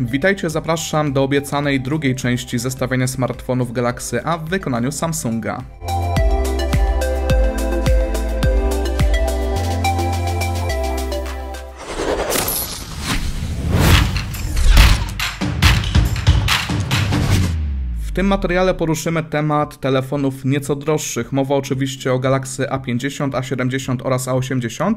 Witajcie, zapraszam do obiecanej drugiej części zestawienia smartfonów Galaxy A w wykonaniu Samsunga. W tym materiale poruszymy temat telefonów nieco droższych. Mowa oczywiście o Galaxy A50, A70 oraz A80.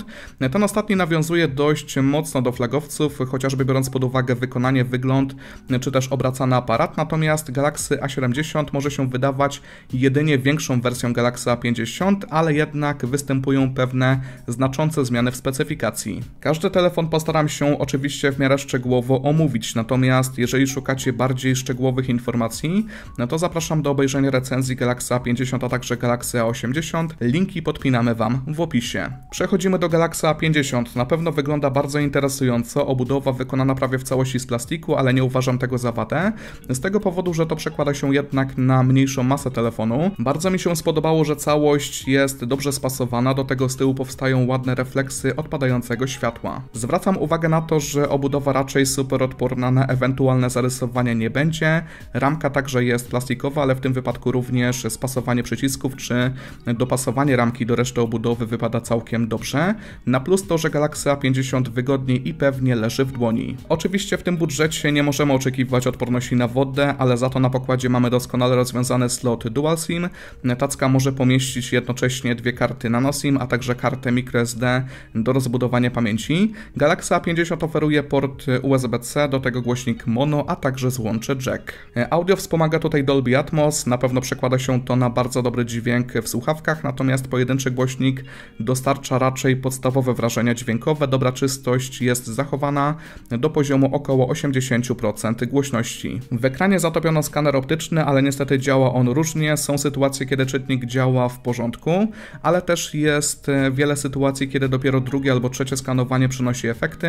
Ten ostatni nawiązuje dość mocno do flagowców, chociażby biorąc pod uwagę wykonanie, wygląd czy też obracany aparat. Natomiast Galaxy A70 może się wydawać jedynie większą wersją Galaxy A50, ale jednak występują pewne znaczące zmiany w specyfikacji. Każdy telefon postaram się oczywiście w miarę szczegółowo omówić, natomiast jeżeli szukacie bardziej szczegółowych informacji, no to zapraszam do obejrzenia recenzji Galaxy A50, a także Galaxy A80. Linki podpinamy Wam w opisie. Przechodzimy do Galaxy A50. Na pewno wygląda bardzo interesująco. Obudowa wykonana prawie w całości z plastiku, ale nie uważam tego za wadę. Z tego powodu, że to przekłada się jednak na mniejszą masę telefonu. Bardzo mi się spodobało, że całość jest dobrze spasowana, do tego z tyłu powstają ładne refleksy odpadającego światła. Zwracam uwagę na to, że obudowa raczej super odporna na ewentualne zarysowanie nie będzie. Ramka także jest jest plastikowa, ale w tym wypadku również spasowanie przycisków czy dopasowanie ramki do reszty obudowy wypada całkiem dobrze. Na plus to, że Galaxy A50 wygodniej i pewnie leży w dłoni. Oczywiście w tym budżecie nie możemy oczekiwać odporności na wodę, ale za to na pokładzie mamy doskonale rozwiązany slot Dual SIM. Tacka może pomieścić jednocześnie dwie karty nanoSIM, a także kartę microSD do rozbudowania pamięci. Galaxy A50 oferuje port USB-C, do tego głośnik mono, a także złącze jack. Audio wspomaga tutaj Dolby Atmos, na pewno przekłada się to na bardzo dobry dźwięk w słuchawkach, natomiast pojedynczy głośnik dostarcza raczej podstawowe wrażenia dźwiękowe, dobra czystość jest zachowana do poziomu około 80% głośności. W ekranie zatopiono skaner optyczny, ale niestety działa on różnie, są sytuacje, kiedy czytnik działa w porządku, ale też jest e, wiele sytuacji, kiedy dopiero drugie albo trzecie skanowanie przynosi efekty.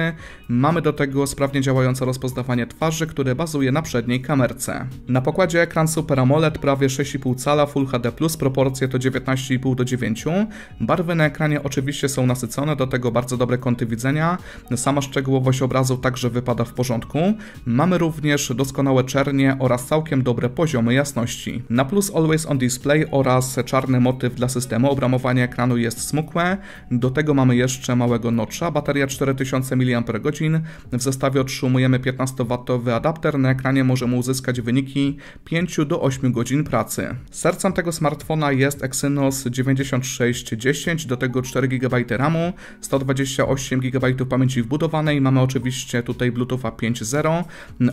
Mamy do tego sprawnie działające rozpoznawanie twarzy, które bazuje na przedniej kamerce. Na pokładzie ekran Super AMOLED, prawie 6,5 cala, Full HD+, proporcje to 19,5 do 9. Barwy na ekranie oczywiście są nasycone, do tego bardzo dobre kąty widzenia. Sama szczegółowość obrazu także wypada w porządku. Mamy również doskonałe czernie oraz całkiem dobre poziomy jasności. Na plus Always on Display oraz czarny motyw dla systemu obramowanie ekranu jest smukłe. Do tego mamy jeszcze małego nocza, bateria 4000 mAh. W zestawie otrzymujemy 15W adapter, na ekranie możemy uzyskać wyniki 5 do 8 godzin pracy. Sercem tego smartfona jest Exynos 9610, do tego 4 GB RAMu, 128 GB pamięci wbudowanej, mamy oczywiście tutaj Bluetootha 5.0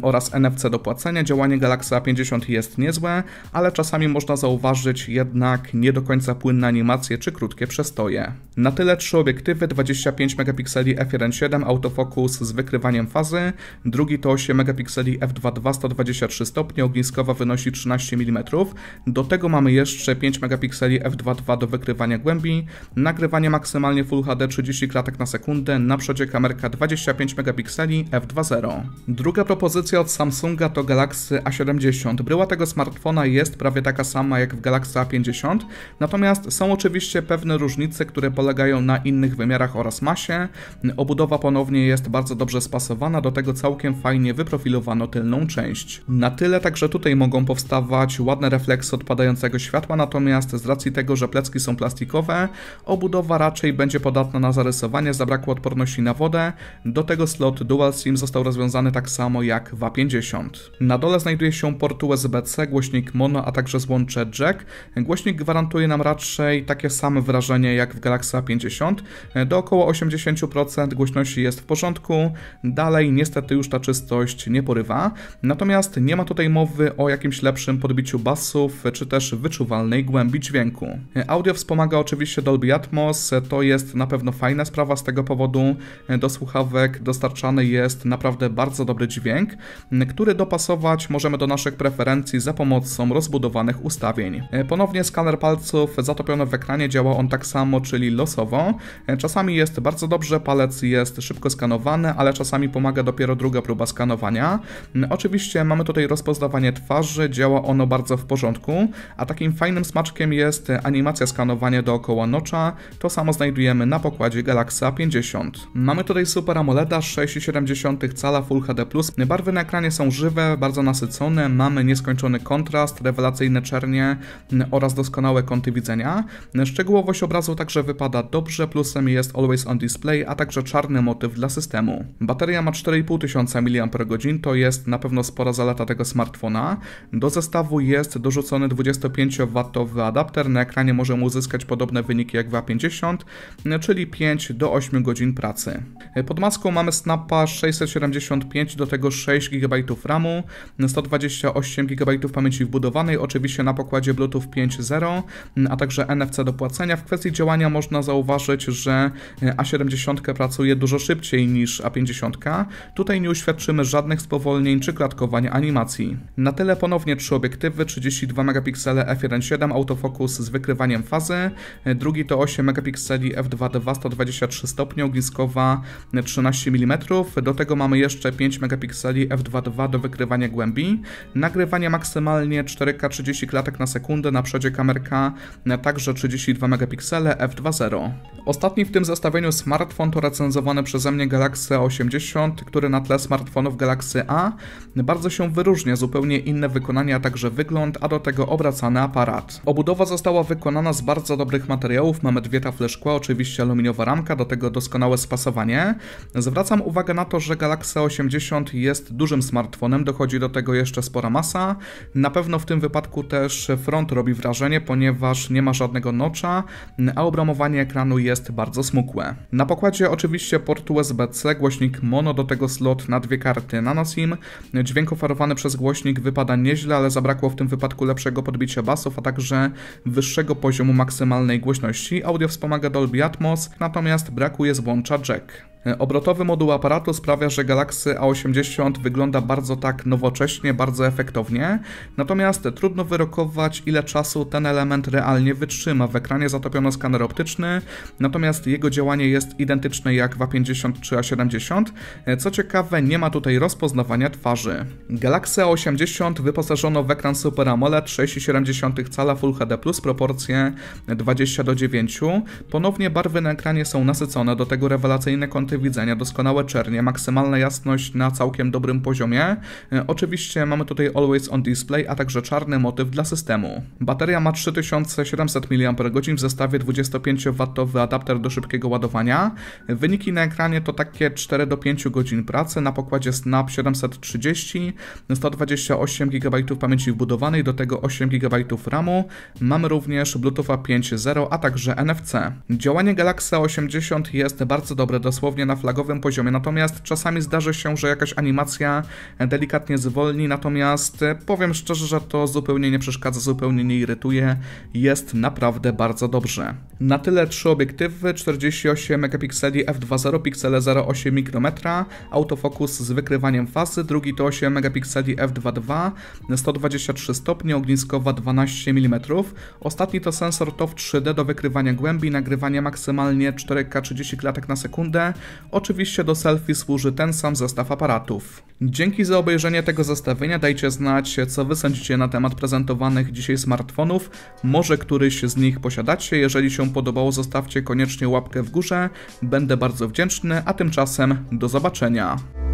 oraz NFC do płacenia. Działanie Galaxy A50 jest niezłe, ale czasami można zauważyć jednak nie do końca płynne animacje czy krótkie przestoje. Na tyle trzy obiektywy, 25 megapikseli f1.7, autofokus z wykrywaniem fazy, drugi to 8 megapikseli f2.2 123 stopnie, ogniskowa wynosi wynosi 13 mm. Do tego mamy jeszcze 5 megapikseli f2.2 do wykrywania głębi, nagrywanie maksymalnie Full HD 30 klatek na sekundę, na przodzie kamerka 25 megapikseli f2.0. Druga propozycja od Samsunga to Galaxy A70. Bryła tego smartfona jest prawie taka sama jak w Galaxy A50, natomiast są oczywiście pewne różnice, które polegają na innych wymiarach oraz masie. Obudowa ponownie jest bardzo dobrze spasowana, do tego całkiem fajnie wyprofilowano tylną część. Na tyle także tutaj mogą powstawać ładne refleksy odpadającego światła, natomiast z racji tego, że plecki są plastikowe, obudowa raczej będzie podatna na zarysowanie, zabrakło odporności na wodę. Do tego slot Dual SIM został rozwiązany tak samo jak w A50. Na dole znajduje się port USB-C, głośnik mono, a także złącze jack. Głośnik gwarantuje nam raczej takie same wrażenie jak w Galaxy A50. Do około 80% głośności jest w porządku. Dalej niestety już ta czystość nie porywa. Natomiast nie ma tutaj mowy o jakimś jakimś lepszym podbiciu basów, czy też wyczuwalnej głębi dźwięku. Audio wspomaga oczywiście Dolby Atmos, to jest na pewno fajna sprawa z tego powodu. Do słuchawek dostarczany jest naprawdę bardzo dobry dźwięk, który dopasować możemy do naszych preferencji za pomocą rozbudowanych ustawień. Ponownie skaner palców zatopiony w ekranie działa on tak samo, czyli losowo. Czasami jest bardzo dobrze, palec jest szybko skanowany, ale czasami pomaga dopiero druga próba skanowania. Oczywiście mamy tutaj rozpoznawanie twarzy, że działa ono bardzo w porządku, a takim fajnym smaczkiem jest animacja skanowania dookoła nocza, to samo znajdujemy na pokładzie Galaxy A50. Mamy tutaj Super AMOLEDa 6,7 cala Full HD+, barwy na ekranie są żywe, bardzo nasycone, mamy nieskończony kontrast, rewelacyjne czernie oraz doskonałe kąty widzenia. Szczegółowość obrazu także wypada dobrze, plusem jest Always on Display, a także czarny motyw dla systemu. Bateria ma 4500 mAh, to jest na pewno spora zaleta tego smartfona. Do zestawu jest dorzucony 25W adapter. Na ekranie możemy uzyskać podobne wyniki jak w A50, czyli 5 do 8 godzin pracy. Pod maską mamy Snapa 675, do tego 6 GB RAMu, 128 GB pamięci wbudowanej, oczywiście na pokładzie Bluetooth 5.0, a także NFC do płacenia. W kwestii działania można zauważyć, że A70 pracuje dużo szybciej niż A50. Tutaj nie uświadczymy żadnych spowolnień czy klatkowań animacji. Na telefonach Ponownie trzy obiektywy, 32 megapiksele f1.7, autofokus z wykrywaniem fazy, drugi to 8 megapikseli f2.2 123 stopnie, ogniskowa 13 mm, do tego mamy jeszcze 5 megapikseli f2.2 do wykrywania głębi, nagrywanie maksymalnie 4K 30 klatek na sekundę, na przodzie kamerka e, także 32 megapiksele f2.0. Ostatni w tym zestawieniu smartfon to recenzowany przeze mnie Galaxy a 80, który na tle smartfonów Galaxy A bardzo się wyróżnia, zupełnie inne wyglądy wykonania także wygląd, a do tego obracany aparat. Obudowa została wykonana z bardzo dobrych materiałów, mamy dwie tafle szkła, oczywiście aluminiowa ramka, do tego doskonałe spasowanie. Zwracam uwagę na to, że Galaxy 80 jest dużym smartfonem, dochodzi do tego jeszcze spora masa. Na pewno w tym wypadku też front robi wrażenie, ponieważ nie ma żadnego nocza, a obramowanie ekranu jest bardzo smukłe. Na pokładzie oczywiście port USB-C, głośnik mono, do tego slot na dwie karty nanoSIM. Dźwięk oferowany przez głośnik wypada nie nieźle, ale zabrakło w tym wypadku lepszego podbicia basów, a także wyższego poziomu maksymalnej głośności. Audio wspomaga Dolby Atmos, natomiast brakuje złącza jack. Obrotowy moduł aparatu sprawia, że Galaxy A80 wygląda bardzo tak nowocześnie, bardzo efektownie, natomiast trudno wyrokować ile czasu ten element realnie wytrzyma. W ekranie zatopiono skaner optyczny, natomiast jego działanie jest identyczne jak w A50 czy A70. Co ciekawe, nie ma tutaj rozpoznawania twarzy. Galaxy A80 wyposażono w ekran Super AMOLED 6,7 cala Full HD+, proporcje 20 do 9. Ponownie barwy na ekranie są nasycone, do tego rewelacyjne kontrasty widzenia, doskonałe czernie, maksymalna jasność na całkiem dobrym poziomie. E, oczywiście mamy tutaj Always on Display, a także czarny motyw dla systemu. Bateria ma 3700 mAh w zestawie 25W adapter do szybkiego ładowania. Wyniki na ekranie to takie 4 do 5 godzin pracy na pokładzie Snap 730, 128 GB pamięci wbudowanej, do tego 8 GB RAMu. Mamy również Bluetooth 5.0, a także NFC. Działanie Galaxy 80 jest bardzo dobre, dosłownie dokładnie na flagowym poziomie, natomiast czasami zdarzy się, że jakaś animacja e, delikatnie zwolni, natomiast e, powiem szczerze, że to zupełnie nie przeszkadza, zupełnie nie irytuje, jest naprawdę bardzo dobrze. Na tyle trzy obiektywy, 48 megapikseli f2.0, piksele 0,8 mikrometra, autofokus z wykrywaniem fazy, drugi to 8 megapikseli f2.2, 123 stopnie, ogniskowa 12 mm, ostatni to sensor TOF 3D do wykrywania głębi, nagrywania maksymalnie 4K 30 klatek na sekundę, Oczywiście do selfie służy ten sam zestaw aparatów. Dzięki za obejrzenie tego zestawienia, dajcie znać co wy sądzicie na temat prezentowanych dzisiaj smartfonów, może któryś z nich posiadacie, jeżeli się podobało zostawcie koniecznie łapkę w górze, będę bardzo wdzięczny, a tymczasem do zobaczenia.